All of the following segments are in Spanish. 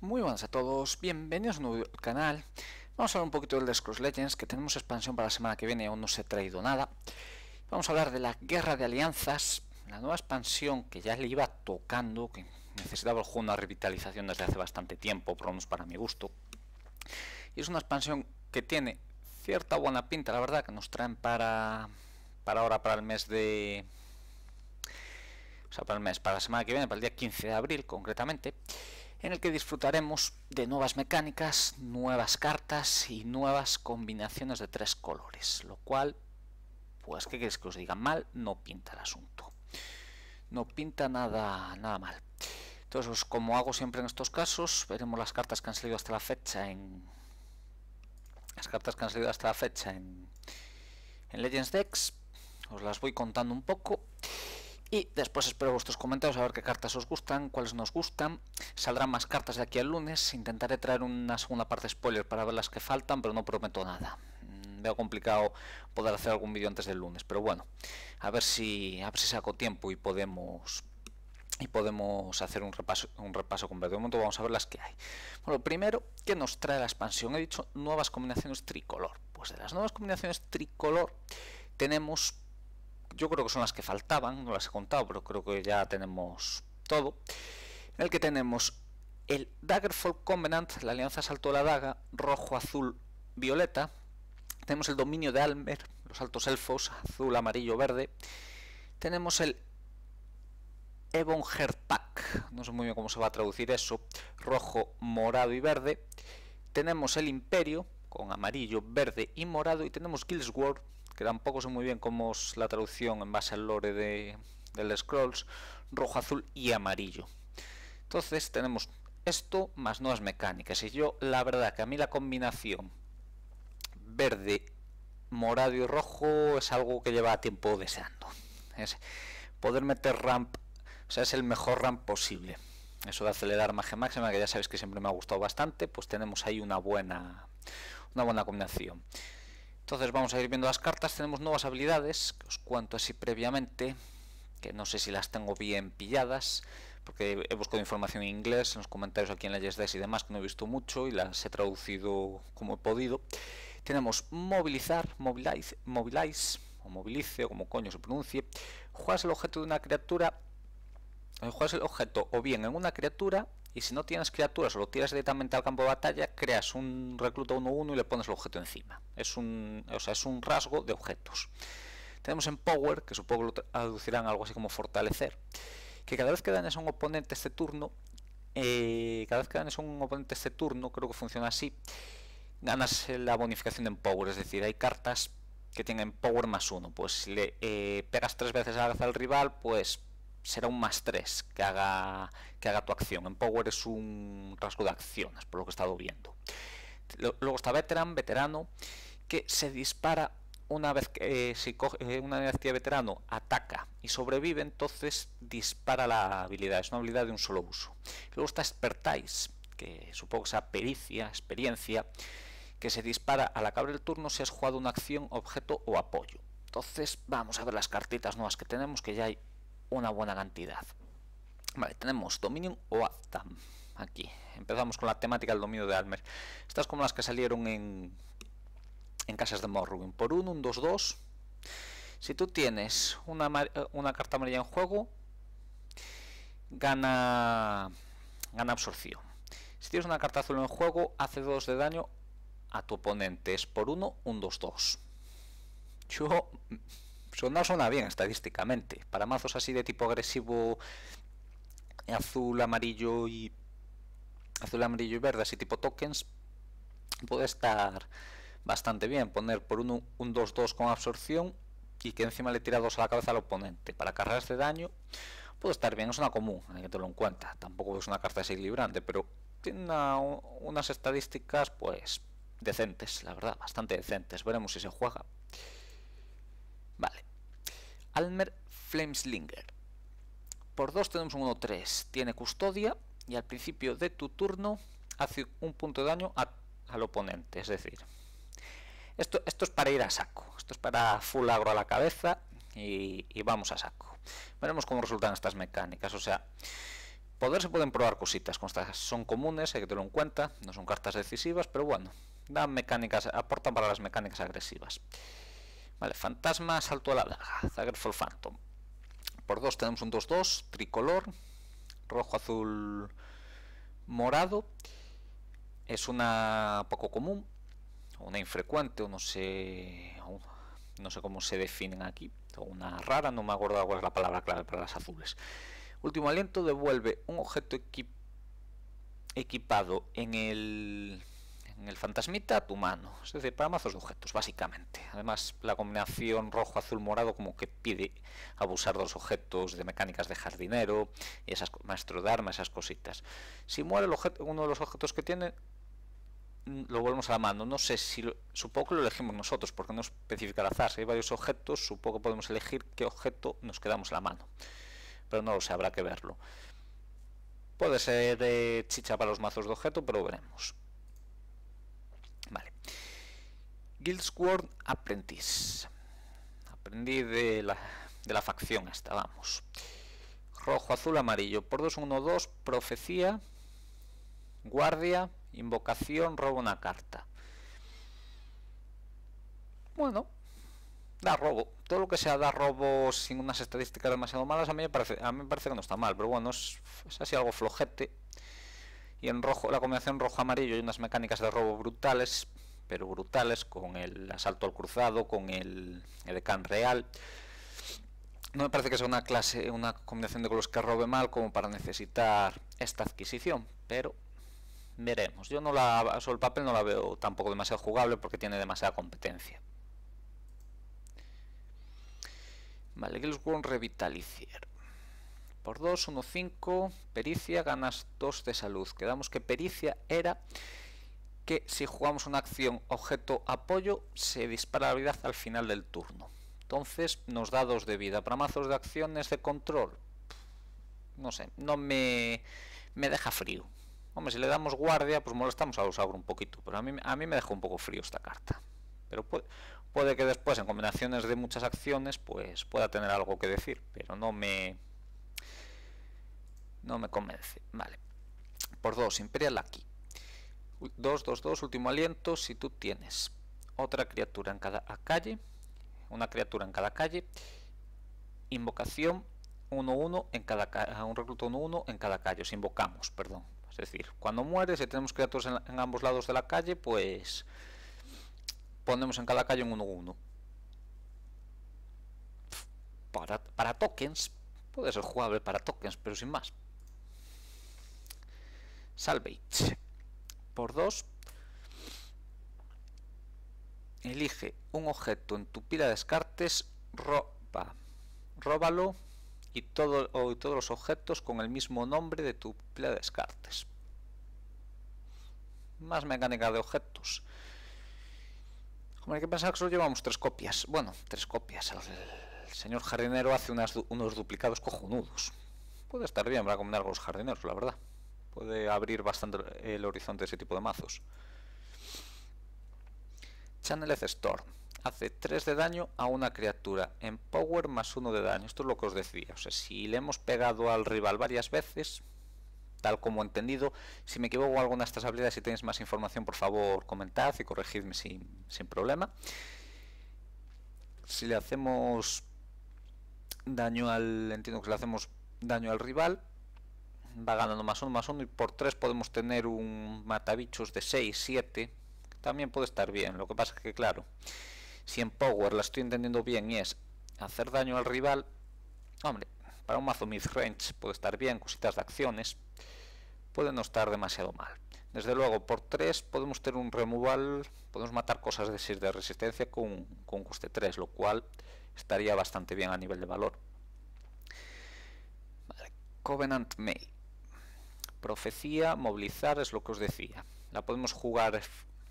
Muy buenas a todos, bienvenidos a un nuevo canal. Vamos a hablar un poquito del Scrolls Legends, que tenemos expansión para la semana que viene, aún no se ha traído nada. Vamos a hablar de la Guerra de Alianzas, la nueva expansión que ya le iba tocando, que necesitaba el juego una revitalización desde hace bastante tiempo, por lo menos para mi gusto. Y es una expansión que tiene cierta buena pinta, la verdad, que nos traen para, para ahora, para el mes de... O sea, para el mes, para la semana que viene, para el día 15 de abril concretamente en el que disfrutaremos de nuevas mecánicas, nuevas cartas y nuevas combinaciones de tres colores, lo cual, pues qué queréis que os diga mal, no pinta el asunto. No pinta nada, nada mal. Entonces, pues, como hago siempre en estos casos, veremos las cartas que han salido hasta la fecha en las cartas que han salido hasta la fecha en Legends Decks. Os las voy contando un poco. Y después espero vuestros comentarios, a ver qué cartas os gustan, cuáles nos gustan. Saldrán más cartas de aquí al lunes. Intentaré traer una segunda parte spoiler para ver las que faltan, pero no prometo nada. Mm, veo complicado poder hacer algún vídeo antes del lunes, pero bueno, a ver si, a ver si saco tiempo y podemos y podemos hacer un repaso, un repaso completo. De momento vamos a ver las que hay. Bueno, primero, ¿qué nos trae la expansión? He dicho nuevas combinaciones tricolor. Pues de las nuevas combinaciones tricolor tenemos yo creo que son las que faltaban, no las he contado, pero creo que ya tenemos todo. En el que tenemos el Daggerfall Covenant, la Alianza Salto de la Daga, rojo, azul, violeta. Tenemos el dominio de Almer, los altos elfos, azul, amarillo, verde. Tenemos el Ebon Pack, no sé muy bien cómo se va a traducir eso, rojo, morado y verde. Tenemos el Imperio, con amarillo, verde y morado. Y tenemos Guilds que tampoco sé muy bien cómo es la traducción en base al lore de, del Scrolls, rojo, azul y amarillo. Entonces tenemos esto más nuevas mecánicas. Y yo, la verdad, que a mí la combinación verde, morado y rojo es algo que lleva tiempo deseando. Es poder meter ramp, o sea, es el mejor ramp posible. Eso de acelerar magia máxima, que ya sabéis que siempre me ha gustado bastante, pues tenemos ahí una buena, una buena combinación. Entonces vamos a ir viendo las cartas. Tenemos nuevas habilidades, que os cuento así previamente, que no sé si las tengo bien pilladas, porque he buscado información en inglés, en los comentarios aquí en la Yes y demás, que no he visto mucho y las he traducido como he podido. Tenemos movilizar, mobilize, mobilize o movilice, o como coño se pronuncie. Juegas el objeto de una criatura juegas el objeto o bien en una criatura y si no tienes criaturas o lo tiras directamente al campo de batalla, creas un recluta 1-1 y le pones el objeto encima. Es un, o sea, es un rasgo de objetos. Tenemos en Power, que supongo lo traducirán algo así como fortalecer, que cada vez que danes a un oponente este turno, eh, cada vez que dañas a un oponente este turno, creo que funciona así, ganas la bonificación en Power, es decir, hay cartas que tienen Power más uno. Pues si le eh, pegas tres veces al rival, pues será un más 3 que haga, que haga tu acción. En Power es un rasgo de acciones, por lo que he estado viendo. Luego está Veteran, veterano, que se dispara una vez que, eh, coge, eh, una energía veterano ataca y sobrevive, entonces dispara la habilidad. Es una habilidad de un solo uso. Luego está Expertise, que supongo que sea pericia, experiencia, que se dispara al acabar el turno si has jugado una acción, objeto o apoyo. Entonces vamos a ver las cartitas nuevas que tenemos, que ya hay una buena cantidad. Vale, tenemos Dominion o Aquí empezamos con la temática del dominio de Almer. Estas como las que salieron en, en casas de Morrowind. Por 1, un 2-2. Si tú tienes una, eh, una, carta amarilla en juego, gana, gana absorción. Si tienes una carta azul en juego, hace 2 de daño a tu oponente. Es por 1, un 2-2. Yo no suena bien estadísticamente. Para mazos así de tipo agresivo, azul, amarillo y. Azul, amarillo y verde, así tipo tokens, puede estar bastante bien. Poner por uno, un 2-2 con absorción y que encima le tira dos a la cabeza al oponente para cargarse este daño puede estar bien, es una común, hay que tenerlo en cuenta. Tampoco es una carta desequilibrante, pero tiene unas estadísticas, pues, decentes, la verdad, bastante decentes. Veremos si se juega. Vale. Almer Flameslinger. Por 2 tenemos un 1-3. Tiene custodia y al principio de tu turno hace un punto de daño al oponente. Es decir, esto, es para ir a saco. Esto es para fulagro agro a la cabeza y, vamos a saco. Veremos cómo resultan estas mecánicas. O sea, poder se pueden probar cositas. son comunes, hay que tenerlo en cuenta. No son cartas decisivas, pero bueno, dan mecánicas, aportan para las mecánicas agresivas. Vale, fantasma, salto a la Phantom. Por dos tenemos un 2-2, tricolor, rojo, azul, morado. Es una poco común, una infrecuente, o no sé, no sé cómo se definen aquí. Una rara, no me acuerdo cuál es la palabra clave para las azules. Último aliento devuelve un objeto equipado en el en el fantasmita tu mano. Es decir, para mazos de objetos, básicamente. Además, la combinación rojo, azul, morado como que pide abusar de los objetos, de mecánicas de jardinero, y esas, maestro de armas, esas cositas. Si muere uno de los objetos que tiene, mm, lo volvemos a la mano. No sé si, lo, supongo que lo elegimos nosotros, porque no especifica la azar. Si hay varios objetos, supongo que podemos elegir qué objeto nos quedamos a la mano. Pero no lo sé, habrá que verlo. Puede ser de eh, chicha para los mazos de objeto, pero veremos. Vale. Sword Apprentice. Aprendí de la, de la facción hasta vamos. Rojo, azul, amarillo. Por 2, 1, 2, profecía, guardia, invocación, robo una carta. Bueno, da robo. Todo lo que sea da robo sin unas estadísticas demasiado malas, a mí me parece, a mí me parece que no está mal. Pero bueno, es así algo flojete y en rojo la combinación rojo-amarillo y unas mecánicas de robo brutales, pero brutales, con el asalto al cruzado, con el, el real. No me parece que sea una clase, una combinación de colores que robe mal como para necesitar esta adquisición, pero veremos. Yo no la, sobre el papel no la veo tampoco demasiado jugable porque tiene demasiada competencia. Vale, que los Revitalizier. 2, 1, 5, pericia, ganas 2 de salud. Quedamos que pericia era que si jugamos una acción objeto apoyo se dispara la vida al final del turno. Entonces nos da 2 de vida. Para mazos de acciones de control, no sé, no me, me deja frío. Hombre, si le damos guardia, pues molestamos a los agro un poquito, pero a mí, a mí me dejó un poco frío esta carta. Pero puede, puede que después, en combinaciones de muchas acciones, pues pueda tener algo que decir, pero no me, no me convence. Vale. Por dos. Imperial aquí. 2, 2, 2, último aliento. Si tú tienes otra criatura en cada calle, una criatura en cada calle, invocación 1-1 en cada un recluto 1-1 en cada calle. Os invocamos, perdón. Es decir, cuando mueres si tenemos criaturas en, ambos lados de la calle, pues ponemos en cada calle un 1-1. Para, para tokens, puede ser jugable para tokens, pero sin más. Salvage. Por 2, elige un objeto en tu pila de descartes, róbalo y, todos los objetos con el mismo nombre de tu pila de descartes. Más mecánica de objetos. Como hay que pensar que solo llevamos tres copias. Bueno, tres copias. El señor jardinero hace unos duplicados cojonudos. Puede estar bien para combinar con los jardineros, la verdad puede abrir bastante el horizonte de ese tipo de mazos. Channeled Storm. Hace 3 de daño a una criatura. En power más 1 de daño. Esto es lo que os decía. O sea, si le hemos pegado al rival varias veces, tal como he entendido, si me equivoco alguna de estas habilidades, si tenéis más información, por favor, comentad y corregidme sin, sin problema. Si le hacemos daño al. Entiendo que le hacemos daño al rival va ganando más uno, más uno y por tres podemos tener un matabichos de 6, 7. También puede estar bien, lo que pasa es que claro, si en Power la estoy entendiendo bien y es hacer daño al rival, hombre, para un mazo range puede estar bien, cositas de acciones, puede no estar demasiado mal. Desde luego, por 3 podemos tener un removal, podemos matar cosas de 6 de resistencia con, con coste 3, lo cual estaría bastante bien a nivel de valor. Covenant Mail. Profecía, movilizar, es lo que os decía. La podemos jugar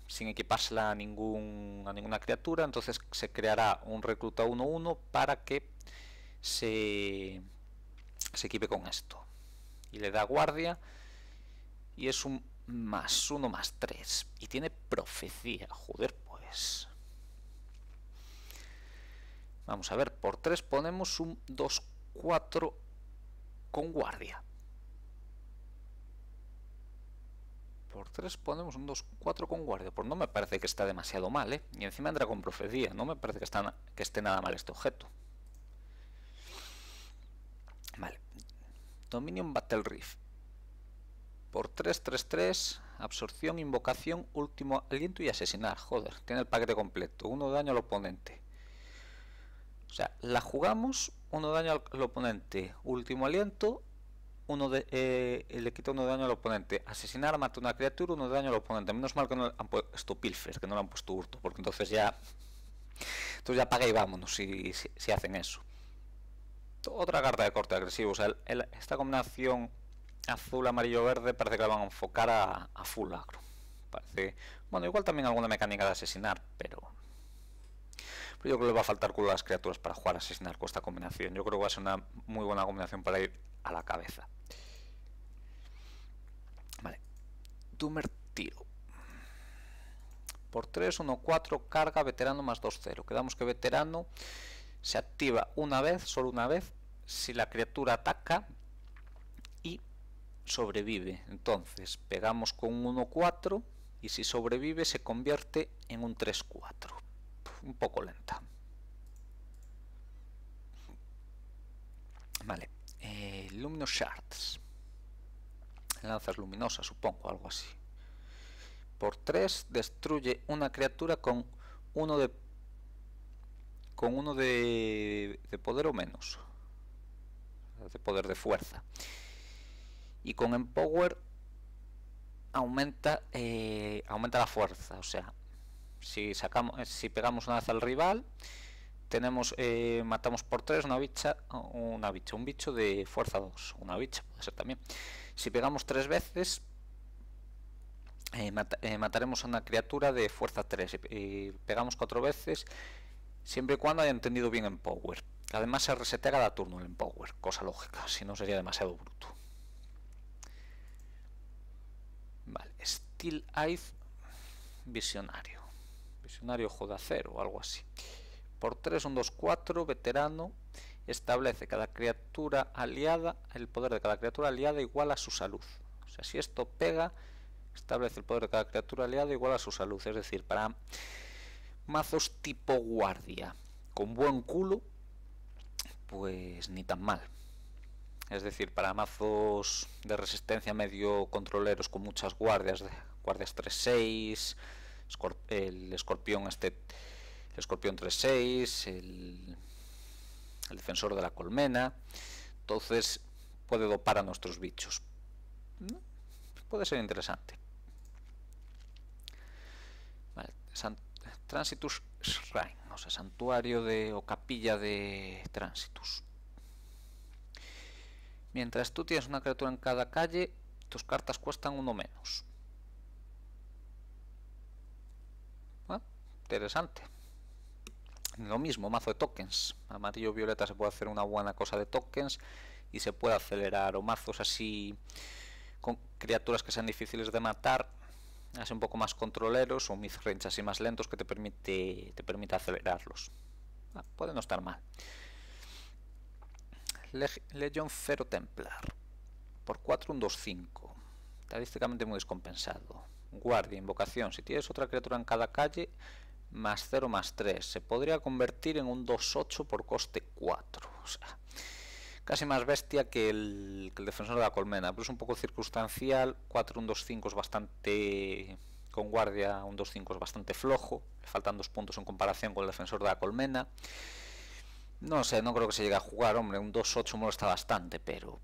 sin equiparla a, ninguna criatura, entonces se creará un recluta 1-1 para que se, se equipe con esto. Y le da guardia y es un más 1 más 3. Y tiene profecía, joder pues. Vamos a ver, por 3 ponemos un 2-4 con guardia. por 3 ponemos un 2-4 con guardia. Pues no me parece que está demasiado mal, ¿eh? Y encima entra con profecía. No me parece que, está, que esté nada mal este objeto. Vale. Dominion Battle Rift. Por 3-3-3, absorción, invocación, último aliento y asesinar. Joder, tiene el paquete completo. Uno daño al oponente. O sea, la jugamos, uno daño al oponente, último aliento uno de, eh, le quita uno de daño al oponente. Asesinar mata una criatura, uno de daño al oponente. Menos mal que no le han puesto pilfer, que no le han puesto hurto, porque entonces ya. Entonces ya paga y vámonos si, hacen eso. Otra carta de corte agresivo. O sea, esta combinación azul, amarillo, verde parece que la van a enfocar a, a full Parece. Bueno, igual también alguna mecánica de asesinar, pero yo creo que le va a faltar a las criaturas para jugar a asesinar con esta combinación. Yo creo que va a ser una muy buena combinación para ir a la cabeza. Vale. Doomer tiro. Por 3, 1, 4, carga, veterano más 2, 0. Quedamos que veterano se activa una vez, solo una vez, si la criatura ataca y sobrevive. Entonces, pegamos con 1-4 y si sobrevive se convierte en un 3-4 un poco lenta. Vale, eh, Luminous Shards. Lanzas luminosas, supongo, algo así. Por 3 destruye una criatura con uno de con uno de, poder o menos de poder de fuerza y con empower aumenta eh, aumenta la fuerza o sea si, sacamos, eh, si pegamos una vez al rival, tenemos eh, matamos por tres una bicha, una bicha, un bicho de fuerza 2, una bicha puede ser también. Si pegamos tres veces, eh, mataremos a una criatura de fuerza 3 pegamos cuatro veces, siempre y cuando haya entendido bien en Power. Además se resetea cada turno en power, cosa lógica, si no sería demasiado bruto. Vale, Steel Eyes Visionario. Misionario joda de o algo así. Por 3, 1, 2-4, veterano, establece cada criatura aliada, el poder de cada criatura aliada igual a su salud. O sea, si esto pega, establece el poder de cada criatura aliada igual a su salud. Es decir, para mazos tipo guardia, con buen culo, pues ni tan mal. Es decir, para mazos de resistencia medio controleros con muchas guardias, guardias 3-6, el escorpión este, el escorpión 3-6, el, defensor de la colmena. Entonces puede dopar a nuestros bichos. Puede ser interesante. Transitus Shrine, o sea, santuario de, o capilla de Transitus. Mientras tú tienes una criatura en cada calle, tus cartas cuestan uno menos. Interesante. Lo mismo, mazo de tokens. Amarillo violeta se puede hacer una buena cosa de tokens y se puede acelerar o mazos así con criaturas que sean difíciles de matar, así un poco más controleros o range así más lentos que te permite te permite acelerarlos. Ah, puede no estar mal. Legion Zero Templar. Por 4 un 2-5. Estadísticamente muy descompensado. Guardia, invocación. Si tienes otra criatura en cada calle, más 0 más 3 se podría convertir en un 2-8 por coste 4 o sea, casi más bestia que el, defensor de la colmena pero es un poco circunstancial 4 1 2-5 es bastante con guardia un 2-5 es bastante flojo le faltan dos puntos en comparación con el defensor de la colmena no sé, no creo que se llegue a jugar, hombre, un 2-8 molesta bastante, pero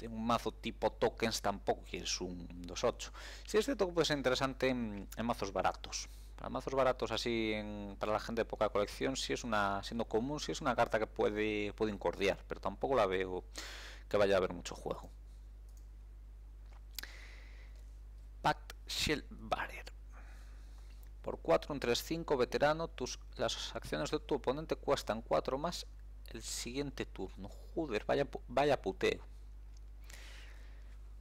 en un mazo tipo tokens tampoco quieres un 2-8. Si es cierto que puede ser interesante en mazos baratos, para mazos baratos así para la gente de poca colección, sí es una, siendo común, si es una carta que puede, puede incordiar, pero tampoco la veo que vaya a haber mucho juego. Pact Shield Barrier. Por 4, un 3-5 veterano, tus, las acciones de tu oponente cuestan 4 más el siguiente turno. Joder, vaya, vaya puteo.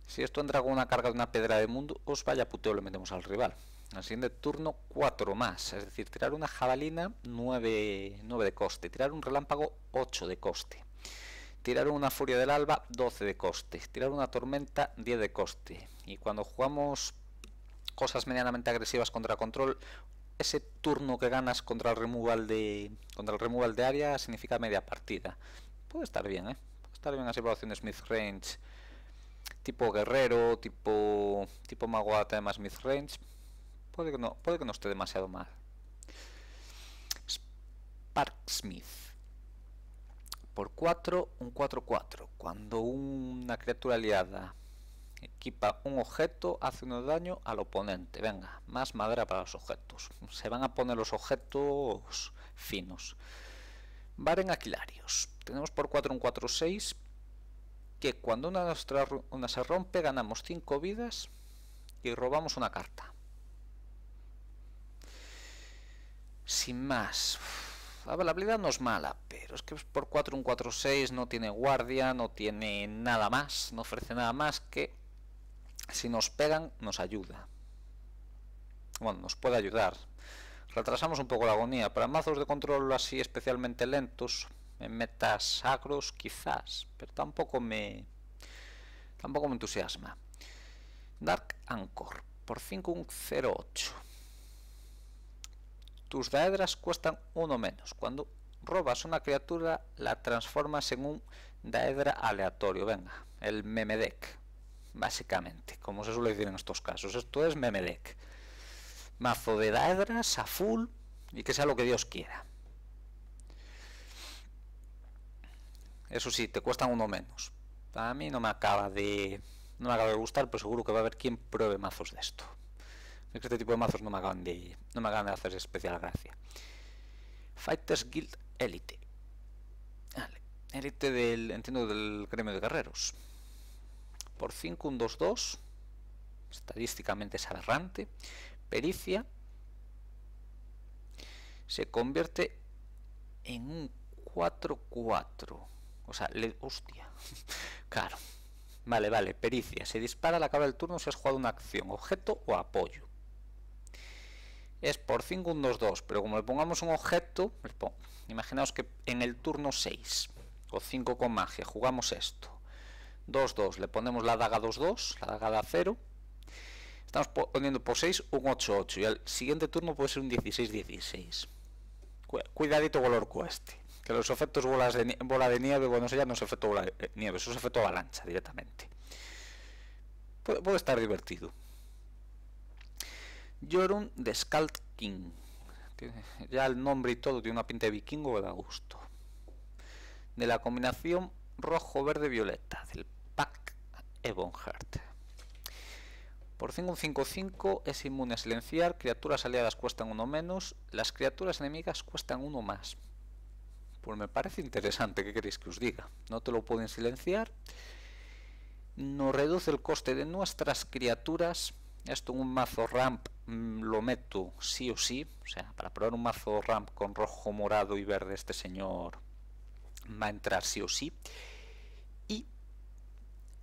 Si esto entra con una carga de una pedra de mundo, os vaya puteo le metemos al rival el siguiente turno 4 más, es decir, tirar una jabalina 9, de coste, tirar un relámpago 8 de coste, tirar una furia del alba 12 de coste, tirar una tormenta 10 de coste. Y cuando jugamos cosas medianamente agresivas contra control, ese turno que ganas contra el removal de contra el removal de área significa media partida. Puede estar bien, ¿eh? Puede estar bien las evaluaciones Smith Range tipo guerrero, tipo tipo mago además Smith Range. Puede que no, que no esté demasiado mal. Sparksmith. Por 4, un 4-4. Cuando una criatura aliada equipa un objeto, hace un daño al oponente. Venga, más madera para los objetos. Se van a poner los objetos finos. Varen Aquilarios. Tenemos por 4 un 4-6 que cuando una, nuestra, una se rompe ganamos 5 vidas y robamos una carta. sin más. la habilidad no es mala, pero es que por 4 un 4-6 no tiene guardia, no tiene nada más, no ofrece nada más que si nos pegan nos ayuda. Bueno, nos puede ayudar. Retrasamos un poco la agonía. Para mazos de control así especialmente lentos, en metas quizás, pero tampoco me tampoco me entusiasma. Dark Anchor por 0-8 tus daedras cuestan uno menos. Cuando robas una criatura, la transformas en un daedra aleatorio. Venga, el memedec, básicamente, como se suele decir en estos casos. Esto es memedec. Mazo de daedras a full y que sea lo que Dios quiera. Eso sí, te cuestan uno menos. A mí no me acaba de no me acaba de gustar, pero seguro que va a haber quien pruebe mazos de esto que este tipo de mazos no me acaban de, no me acaban de hacer especial gracia. Fighters Guild Elite. Vale. Elite del, entiendo, del gremio de guerreros. Por 5, un 2-2. Estadísticamente es aberrante. Pericia. Se convierte en un 4-4. O sea, le... Hostia. claro. Vale, vale. Pericia. Se dispara la acabar del turno si has jugado una acción, objeto o apoyo es por 5 un 2-2, pero como le pongamos un objeto, imaginaos que en el turno 6, o 5 con magia, jugamos esto. 2-2, le ponemos la daga 2-2, la daga de acero. Estamos poniendo por 6 un 8-8 y el siguiente turno puede ser un 16-16. Cuidadito con cueste. Que los efectos bolas de bola de nieve, bueno, eso ya no es efecto bola de nieve, eso es efecto avalancha directamente. puede estar divertido. Jorun de King Ya el nombre y todo tiene una pinta de vikingo de da gusto. De la combinación rojo-verde-violeta del pack Ebonheart. Por 5 un 5-5 es inmune a silenciar, criaturas aliadas cuestan uno menos, las criaturas enemigas cuestan uno más. Pues me parece interesante, ¿qué queréis que os diga? No te lo pueden silenciar. Nos reduce el coste de nuestras criaturas. Esto en un mazo ramp Mm, lo meto sí o sí, o sea, para probar un mazo ramp con rojo, morado y verde, este señor va a entrar sí o sí. Y,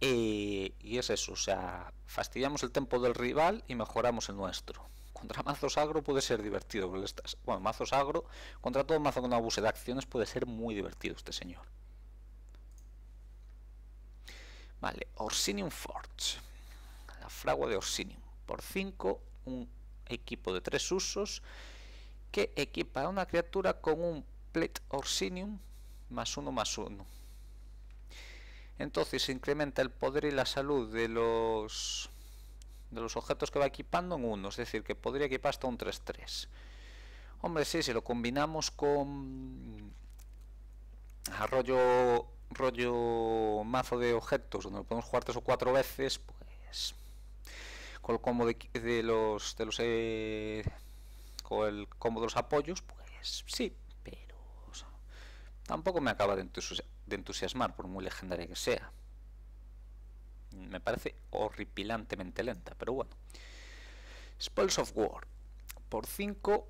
eh, y es eso, o sea, fastidiamos el tempo del rival y mejoramos el nuestro. Contra mazos agro puede ser divertido, bueno, mazos agro, contra todo mazo con abuso abuse de acciones puede ser muy divertido este señor. Vale, Orsinium Forge, la fragua de Orsinium, por 5 un equipo de tres usos que equipa a una criatura con un Plate Orsinium más uno más uno. Entonces se incrementa el poder y la salud de los de los objetos que va equipando en uno, es decir, que podría equipar hasta un 3-3. Hombre, sí, si lo combinamos con arroyo rollo mazo de objetos donde podemos jugar tres o cuatro veces, pues con el combo de, los de los eh, con el combo de los apoyos pues sí pero tampoco me acaba de, entusiasmar por muy legendaria que sea me parece horripilantemente lenta pero bueno Spells of War por 5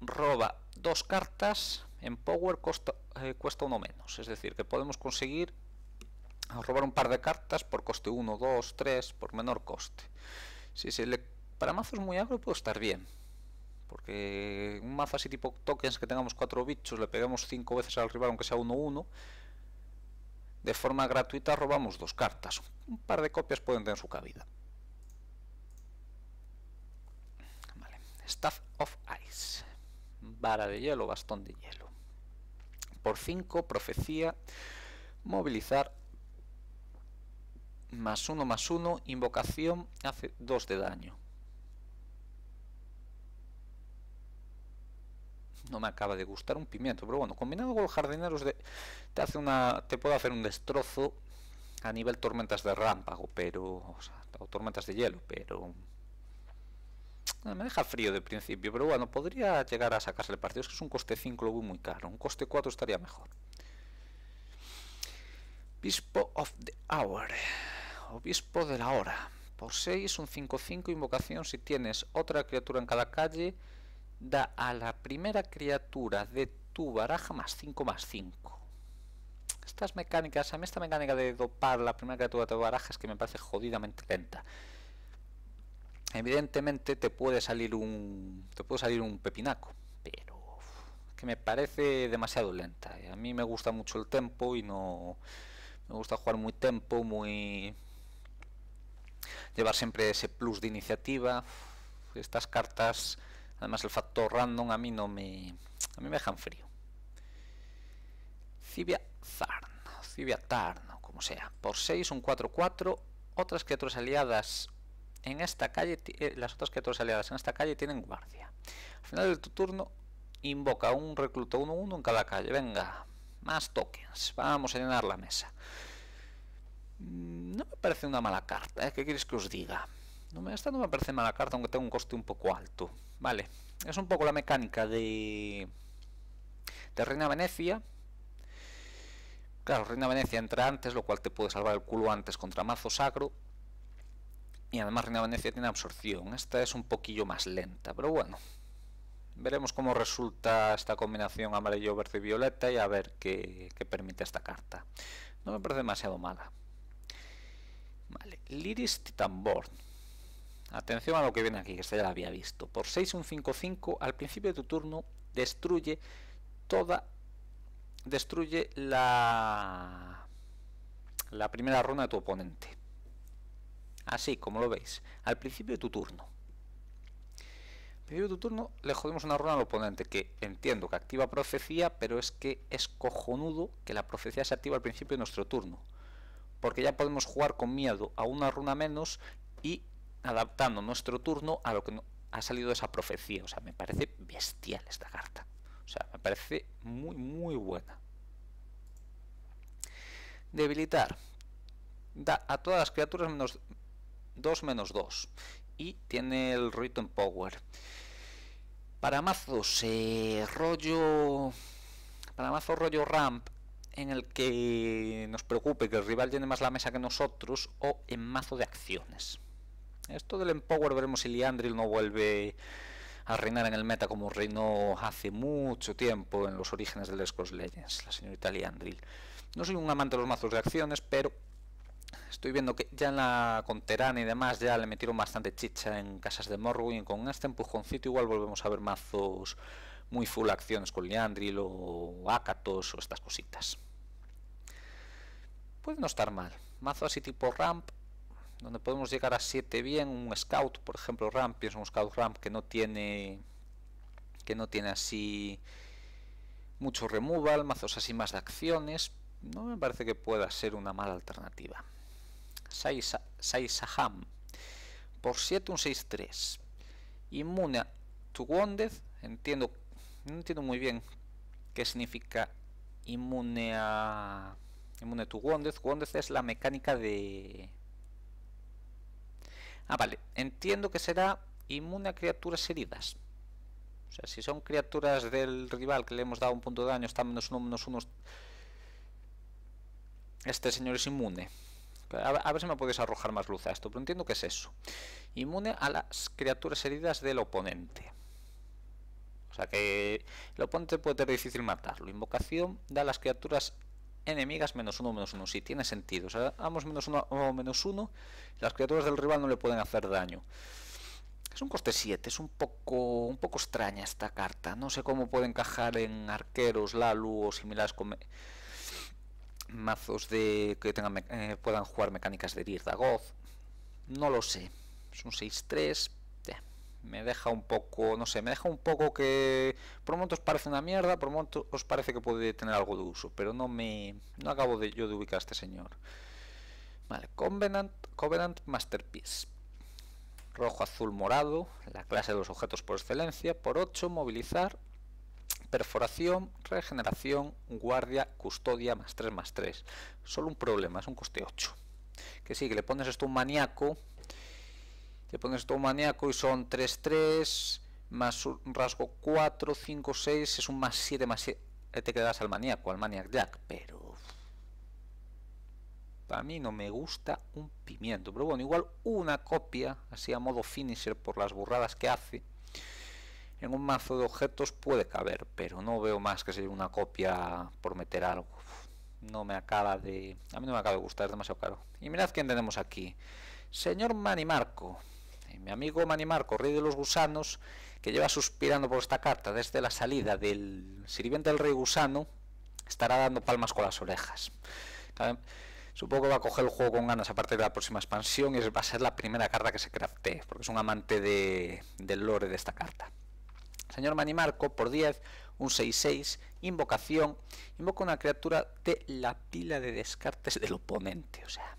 roba dos cartas en power eh, cuesta uno menos es decir que podemos conseguir robar un par de cartas por coste 1, 2, 3 por menor coste si se le... Para mazos muy agro puede estar bien. Porque un mazo así tipo tokens que tengamos cuatro bichos, le pegamos cinco veces al rival aunque sea 1-1. De forma gratuita robamos dos cartas. Un par de copias pueden tener su cabida. Vale. Staff of Ice. Vara de hielo, bastón de hielo. Por 5, profecía, movilizar más uno más uno, invocación hace 2 de daño. No me acaba de gustar un pimiento, pero bueno, combinado con los jardineros te hace una te puedo hacer un destrozo a nivel tormentas de rámpago, pero o, sea, tormentas de hielo, pero eh, me deja frío de principio, pero bueno, podría llegar a sacarse el partido. Es que es un coste 5 lo muy caro. Un coste 4 estaría mejor. Bispo of the Hour. Obispo de la Hora. Por un 5-5 invocación. Si tienes otra criatura en cada calle, da a la primera criatura de tu baraja más 5 más 5. Estas mecánicas, a mí esta mecánica de dopar la primera criatura de tu baraja es que me parece jodidamente lenta. Evidentemente te puede salir un. te puede salir un pepinaco, pero que me parece demasiado lenta. A mí me gusta mucho el tempo y no. Me gusta jugar muy tempo, muy llevar siempre ese plus de iniciativa. Estas cartas, además el factor random a mí no me, a mí me dejan frío. Cibia Zarn, Cibia como sea. Por 6, un 4-4. Otras criaturas aliadas en esta calle, eh, las otras criaturas aliadas en esta calle tienen guardia. Al final de tu turno, invoca un recluto 1-1 en cada calle. Venga, más tokens. Vamos a llenar la mesa. Mm, no me parece una mala carta, ¿eh? ¿qué queréis que os diga? No me, esta no me parece mala carta, aunque tenga un coste un poco alto. Vale, es un poco la mecánica de, de Reina Venecia. Claro, Reina Venecia entra antes, lo cual te puede salvar el culo antes contra mazo sacro. Y además Reina Venecia tiene absorción. Esta es un poquillo más lenta, pero bueno. Veremos cómo resulta esta combinación amarillo, verde y violeta y a ver qué permite esta carta. No me parece demasiado mala. Liris Titanborn. Atención a lo que viene aquí, que esta ya la había visto. Por 6, un 5, 5, al principio de tu turno destruye toda... Destruye la... La primera ronda de tu oponente. Así, como lo veis. Al principio de tu turno. Al principio de tu turno le jodemos una ronda al oponente, que entiendo que activa profecía, pero es que es cojonudo que la profecía se activa al principio de nuestro turno porque ya podemos jugar con miedo a una runa menos y adaptando nuestro turno a lo que ha salido de esa profecía. O sea, me parece bestial esta carta. O sea, me parece muy, muy buena. Debilitar. Da a todas las criaturas menos 2 menos 2. Y tiene el rito en power. Para mazos, eh, rollo. Para mazos rollo ramp en el que nos preocupe que el rival tiene más la mesa que nosotros o en mazo de acciones. Esto del Empower veremos si Liandril no vuelve a reinar en el meta como reinó hace mucho tiempo en los orígenes del Escos Legends, la señorita Liandril. No soy un amante de los mazos de acciones, pero estoy viendo que ya en la Conterana y demás ya le metieron bastante chicha en Casas de Morrowind. Con este empujoncito igual volvemos a ver mazos muy full acciones con Leandril o Akatos o estas cositas. Puede no estar mal. Mazo así tipo Ramp, donde podemos llegar a 7 bien, un Scout, por ejemplo, Ramp, Es un Scout Ramp que no tiene que no tiene así mucho removal, mazos así más de acciones, no me parece que pueda ser una mala alternativa. Saizaham. Saisaham, por 7 un 6-3. Inmune to entiendo no entiendo muy bien qué significa inmune a... Inmune tu Wonders. Wonders es la mecánica de... Ah, vale. Entiendo que será inmune a criaturas heridas. O sea, si son criaturas del rival que le hemos dado un punto de daño, está menos uno, menos uno. Este señor es inmune. A ver si me podéis arrojar más luz a esto, pero entiendo que es eso. Inmune a las criaturas heridas del oponente. O sea que el oponente puede tener difícil matarlo. Invocación da a las criaturas enemigas menos uno, menos uno. Sí, tiene sentido. O sea, damos menos uno o menos uno. Las criaturas del rival no le pueden hacer daño. Es un coste 7, es un poco, un poco extraña esta carta. No sé cómo puede encajar en arqueros, Lalu o similares mazos de que tengan, eh, puedan jugar mecánicas de Rir No lo sé. Es un 6-3, me deja un poco, no sé, me deja un poco que por momentos parece una mierda, por momentos os parece que puede tener algo de uso, pero no me no acabo de yo de ubicar a este señor. Vale, Covenant, Covenant Masterpiece. Rojo, azul, morado, la clase de los objetos por excelencia, por 8 movilizar perforación, regeneración, guardia, custodia, más 3, más 3. Solo un problema, es un coste 8. Que sí, que le pones esto un maníaco, te pones todo maníaco y son 3-3, más un rasgo 4, 5, 6, es un más 7, más 7. Eh, te quedas al maníaco, al maniac jack, pero. Para mí no me gusta un pimiento. Pero bueno, igual una copia, así a modo finisher por las burradas que hace, en un mazo de objetos puede caber, pero no veo más que ser una copia por meter algo. No me acaba de. A mí no me acaba de gustar, es demasiado caro. Y mirad quién tenemos aquí. Señor Manimarco. Marco mi amigo Marco, rey de los gusanos, que lleva suspirando por esta carta desde la salida del sirviente del rey gusano, estará dando palmas con las orejas. Supongo que va a coger el juego con ganas a partir de la próxima expansión y va a ser la primera carta que se craftee, porque es un amante de, del lore de esta carta. Señor Marco, por 10, un 6-6, invocación, invoca una criatura de la pila de descartes del oponente, o sea,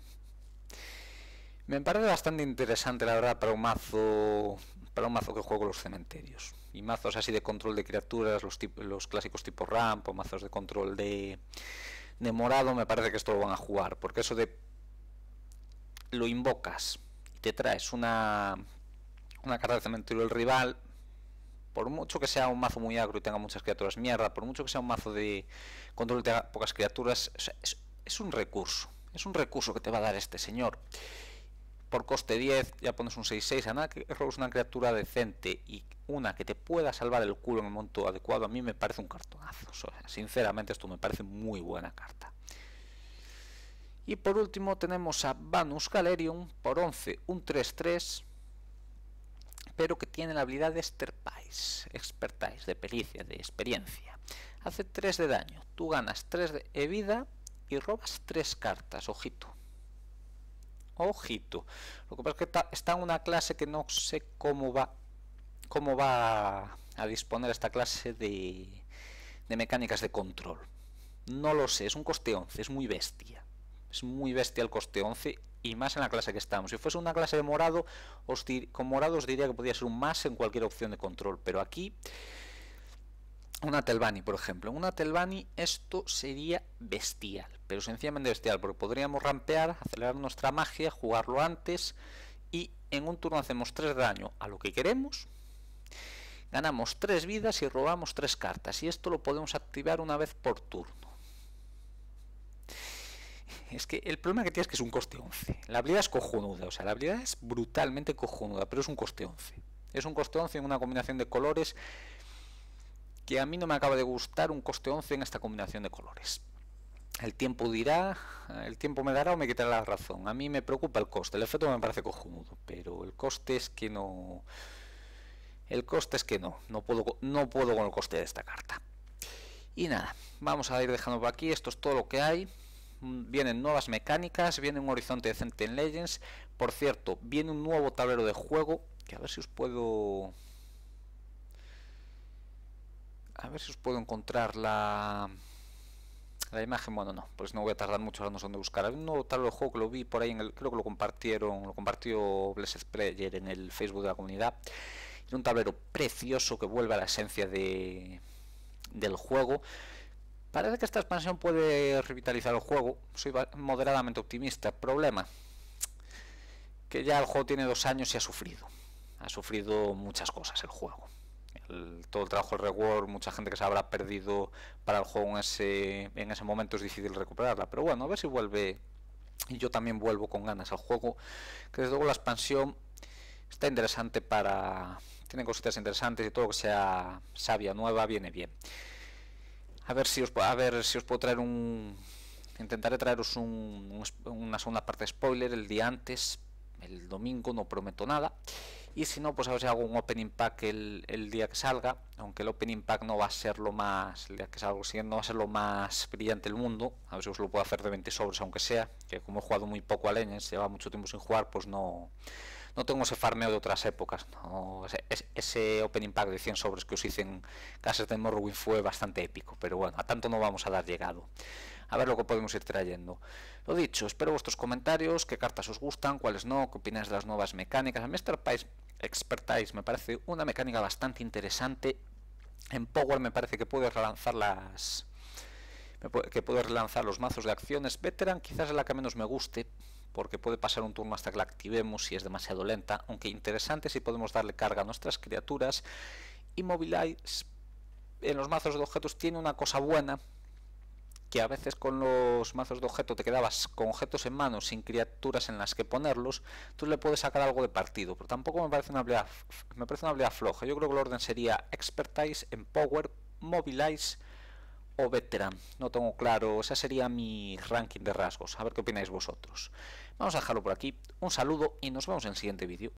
me parece bastante interesante, la verdad, para un mazo para un mazo que juego los cementerios. Y mazos así de control de criaturas, los, los clásicos tipo ramp o mazos de control de, morado, me parece que esto lo van a jugar. Porque eso de lo invocas y te traes una, una carta de cementerio del rival, por mucho que sea un mazo muy agro y tenga muchas criaturas mierda, por mucho que sea un mazo de control de tenga pocas criaturas, es un recurso. Es un recurso que te va a dar este señor por coste 10, ya pones un 6-6, a que una criatura decente y una que te pueda salvar el culo en el momento adecuado, a mí me parece un cartonazo. sinceramente, esto me parece muy buena carta. Y por último tenemos a Vanus Galerium por 11, un 3-3, pero que tiene la habilidad de Expertise, expertise de pericia, de experiencia. Hace 3 de daño, tú ganas 3 de vida y robas 3 cartas, ojito. Ojito. Lo que pasa es que está, en una clase que no sé cómo va, cómo va a disponer esta clase de, de mecánicas de control. No lo sé, es un coste 11, es muy bestia. Es muy bestia el coste 11 y más en la clase que estamos. Si fuese una clase de morado, con morado os diría que podría ser un más en cualquier opción de control, pero aquí una Telvani, por ejemplo. en Una Telvani esto sería bestial, pero sencillamente bestial, porque podríamos rampear, acelerar nuestra magia, jugarlo antes y en un turno hacemos 3 daño a lo que queremos. Ganamos 3 vidas y robamos 3 cartas y esto lo podemos activar una vez por turno. Es que el problema que tienes es que es un coste 11. La habilidad es cojonuda, o sea, la habilidad es brutalmente cojonuda, pero es un coste 11. Es un coste 11 en una combinación de colores que a mí no me acaba de gustar un coste 11 en esta combinación de colores. El tiempo dirá, el tiempo me dará o me quitará la razón. A mí me preocupa el coste, el efecto me parece cojonudo, pero el coste es que no... El coste es que no, no puedo, no puedo con el coste de esta carta. Y nada, vamos a ir dejando por aquí, esto es todo lo que hay. Vienen nuevas mecánicas, viene un horizonte decente en Legends. Por cierto, viene un nuevo tablero de juego, que a ver si os puedo a ver si os puedo encontrar la, la imagen. Bueno, no, pues no voy a tardar mucho, en no buscar. Hay un nuevo tablero de juego que lo vi por ahí, en el, creo que lo compartieron, lo compartió Blessed Player en el Facebook de la comunidad. un tablero precioso que vuelve a la esencia de, del juego. Parece que esta expansión puede revitalizar el juego. Soy moderadamente optimista. Problema. Que ya el juego tiene dos años y ha sufrido. Ha sufrido muchas cosas el juego todo el trabajo de reward, mucha gente que se habrá perdido para el juego en ese, en ese momento es difícil recuperarla. Pero bueno, a ver si vuelve y yo también vuelvo con ganas al juego. Que desde luego la expansión está interesante para... Tiene cositas interesantes y todo lo que sea sabia nueva viene bien. A ver si os, a ver si os puedo traer un... Intentaré traeros una segunda parte spoiler el día antes. El domingo no prometo nada y si no pues a ver si hago un Open Impact el, día que salga aunque el Open pack no va a ser lo más el día que salga no va a ser lo más brillante del mundo a ver si os lo puedo hacer de 20 sobres aunque sea que como he jugado muy poco a Legends lleva mucho tiempo sin jugar pues no no tengo ese farmeo de otras épocas. Ese, Open opening de 100 sobres que os hice en Casas de Morrowind fue bastante épico, pero bueno, a tanto no vamos a dar llegado. A ver lo que podemos ir trayendo. Lo dicho, espero vuestros comentarios, qué cartas os gustan, cuáles no, qué opináis de las nuevas mecánicas. A Pies Expertise me parece una mecánica bastante interesante. En Power me parece que puede relanzar las que puede relanzar los mazos de acciones veteran, quizás es la que menos me guste, porque puede pasar un turno hasta que la activemos si es demasiado lenta, aunque interesante si podemos darle carga a nuestras criaturas. Y Immobilize en los mazos de objetos tiene una cosa buena, que a veces con los mazos de objetos te quedabas con objetos en mano sin criaturas en las que ponerlos, tú le puedes sacar algo de partido, pero tampoco me parece una habilidad, me parece una floja. Yo creo que el orden sería Expertise, Empower, Mobilize, o veteran. no tengo claro, ese sería mi ranking de rasgos, a ver qué opináis vosotros. Vamos a dejarlo por aquí, un saludo y nos vemos en el siguiente vídeo.